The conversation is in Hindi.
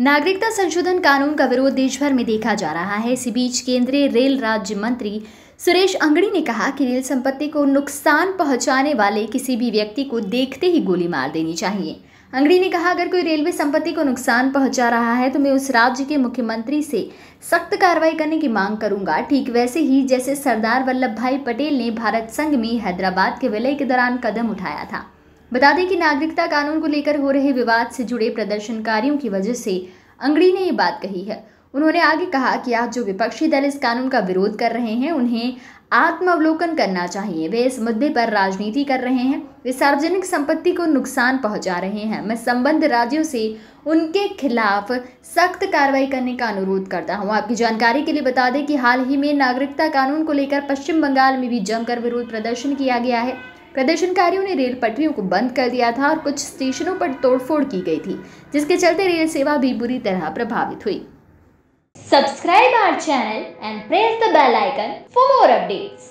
नागरिकता संशोधन कानून का विरोध देश भर में देखा जा रहा है इसी बीच केंद्रीय रेल राज्य मंत्री सुरेश अंगड़ी ने कहा कि रेल संपत्ति को नुकसान पहुंचाने वाले किसी भी व्यक्ति को देखते ही गोली मार देनी चाहिए अंगड़ी ने कहा अगर कोई रेलवे संपत्ति को नुकसान पहुंचा रहा है तो मैं उस राज्य के मुख्यमंत्री से सख्त कार्रवाई करने की मांग करूंगा ठीक वैसे ही जैसे सरदार वल्लभ भाई पटेल ने भारत संघ में हैदराबाद के विलय के दौरान कदम उठाया था बता दें कि नागरिकता कानून को लेकर हो रहे विवाद से जुड़े प्रदर्शनकारियों की वजह से अंगड़ी ने ये बात कही है उन्होंने आगे कहा कि आज जो विपक्षी दल इस कानून का विरोध कर रहे हैं उन्हें आत्मावलोकन करना चाहिए वे इस मुद्दे पर राजनीति कर रहे हैं वे सार्वजनिक संपत्ति को नुकसान पहुंचा रहे हैं मैं संबंध राज्यों से उनके खिलाफ सख्त कार्रवाई करने का अनुरोध करता हूं आपकी जानकारी के लिए बता दें कि हाल ही में नागरिकता कानून को लेकर पश्चिम बंगाल में भी जमकर विरोध प्रदर्शन किया गया है प्रदर्शनकारियों ने रेल पटरियों को बंद कर दिया था और कुछ स्टेशनों पर तोड़फोड़ की गई थी जिसके चलते रेल सेवा भी बुरी तरह प्रभावित हुई subscribe our channel and press the bell icon for more updates